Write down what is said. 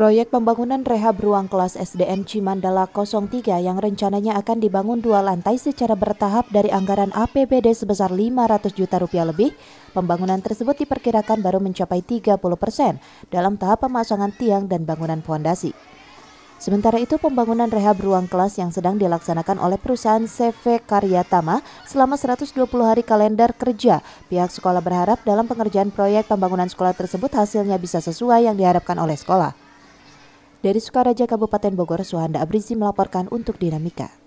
Proyek pembangunan rehab ruang kelas SDN Cimandala 03 yang rencananya akan dibangun dua lantai secara bertahap dari anggaran APBD sebesar 500 juta rupiah lebih, pembangunan tersebut diperkirakan baru mencapai 30 persen dalam tahap pemasangan tiang dan bangunan fondasi. Sementara itu, pembangunan rehab ruang kelas yang sedang dilaksanakan oleh perusahaan CV Karyatama selama 120 hari kalender kerja. Pihak sekolah berharap dalam pengerjaan proyek pembangunan sekolah tersebut hasilnya bisa sesuai yang diharapkan oleh sekolah. Dari Sukaraja Kabupaten Bogor, Suhanda Abrizi melaporkan untuk Dinamika.